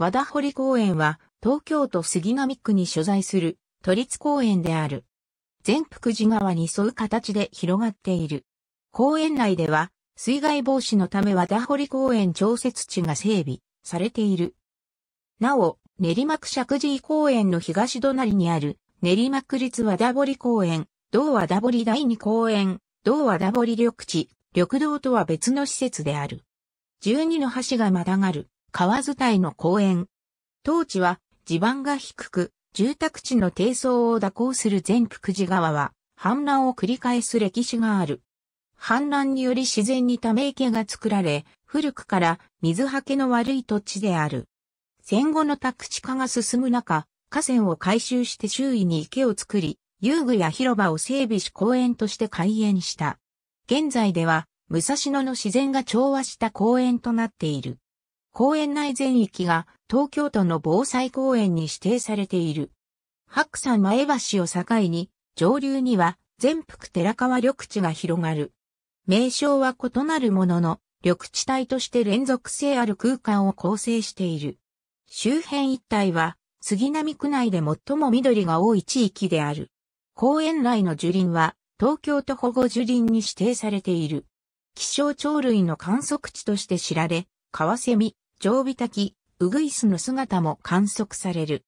和田堀公園は東京都杉並区に所在する都立公園である。全福寺川に沿う形で広がっている。公園内では水害防止のため和田堀公園調節地が整備されている。なお、練馬区石神井公園の東隣にある練馬区立和田堀公園、同和田堀第二公園、同和田堀緑地、緑道とは別の施設である。12の橋がまたがる川伝いの公園。当地は地盤が低く、住宅地の低層を蛇行する全福寺川は、氾濫を繰り返す歴史がある。氾濫により自然にため池が作られ、古くから水はけの悪い土地である。戦後の宅地化が進む中、河川を改修して周囲に池を作り、遊具や広場を整備し公園として開園した。現在では、武蔵野の自然が調和した公園となっている。公園内全域が東京都の防災公園に指定されている。白山前橋を境に、上流には全幅寺川緑地が広がる。名称は異なるものの、緑地帯として連続性ある空間を構成している。周辺一帯は、杉並区内で最も緑が多い地域である。公園内の樹林は、東京都保護樹林に指定されている。気象鳥類の観測地として知られ、カワセミ、常備滝、ウグイスの姿も観測される。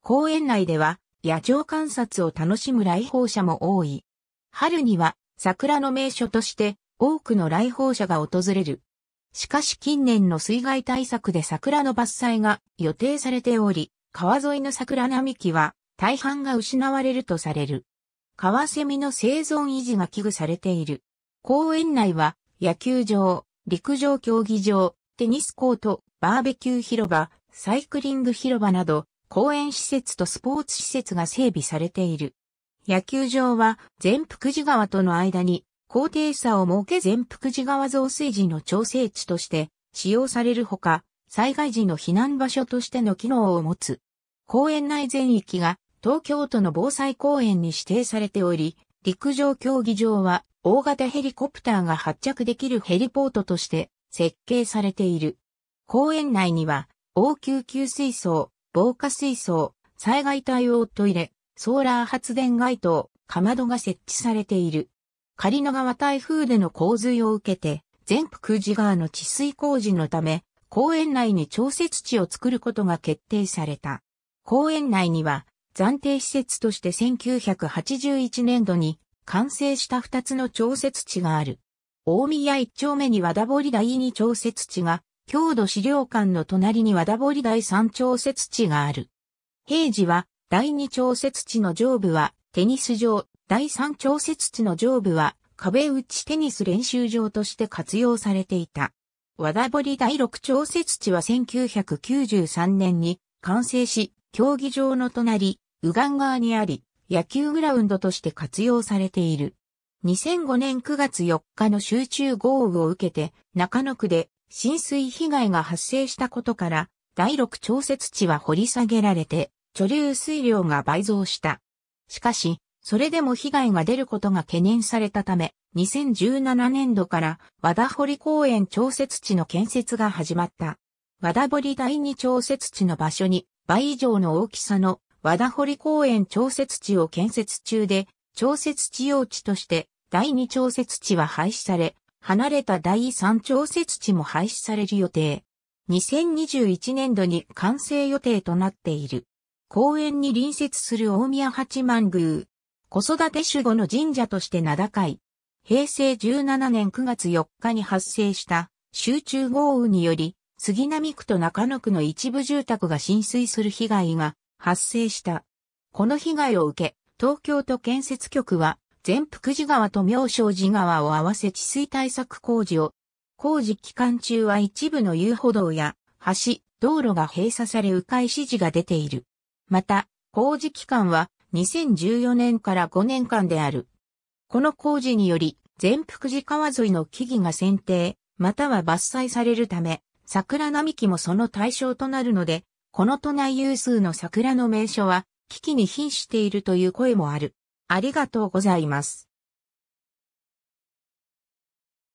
公園内では野鳥観察を楽しむ来訪者も多い。春には桜の名所として多くの来訪者が訪れる。しかし近年の水害対策で桜の伐採が予定されており、川沿いの桜並木は大半が失われるとされる。カワセミの生存維持が危惧されている。公園内は野球場、陸上競技場、テニスコート、バーベキュー広場、サイクリング広場など、公園施設とスポーツ施設が整備されている。野球場は、全福寺川との間に、高低差を設け全福寺川増水時の調整地として使用されるほか、災害時の避難場所としての機能を持つ。公園内全域が東京都の防災公園に指定されており、陸上競技場は大型ヘリコプターが発着できるヘリポートとして設計されている。公園内には、応急給水槽、防火水槽、災害対応トイレ、ソーラー発電街灯、かまどが設置されている。狩野川台風での洪水を受けて、全福寺川の治水工事のため、公園内に調節地を作ることが決定された。公園内には、暫定施設として1981年度に完成した2つの調節地がある。大宮一丁目に和田堀台二調節地が、郷土資料館の隣に和田堀台三調節地がある。平時は、第二調節地の上部はテニス場、第三調節地の上部は壁打ちテニス練習場として活用されていた。和田堀第六調節地は1993年に完成し、競技場の隣、右岸側にあり、野球グラウンドとして活用されている。2005年9月4日の集中豪雨を受けて、中野区で浸水被害が発生したことから、第6調節地は掘り下げられて、貯留水量が倍増した。しかし、それでも被害が出ることが懸念されたため、2017年度から和田堀公園調節地の建設が始まった。和田堀第二調節地の場所に倍以上の大きさの和田堀公園調節地を建設中で、調節地用地として第2調節地は廃止され、離れた第3調節地も廃止される予定。2021年度に完成予定となっている。公園に隣接する大宮八幡宮。子育て守護の神社として名高い。平成17年9月4日に発生した集中豪雨により、杉並区と中野区の一部住宅が浸水する被害が発生した。この被害を受け、東京都建設局は全福寺川と妙正寺川を合わせ治水対策工事を、工事期間中は一部の遊歩道や橋、道路が閉鎖され迂回指示が出ている。また、工事期間は2014年から5年間である。この工事により、全福寺川沿いの木々が剪定、または伐採されるため、桜並木もその対象となるので、この都内有数の桜の名所は、危機に瀕しているという声もある。ありがとうございます。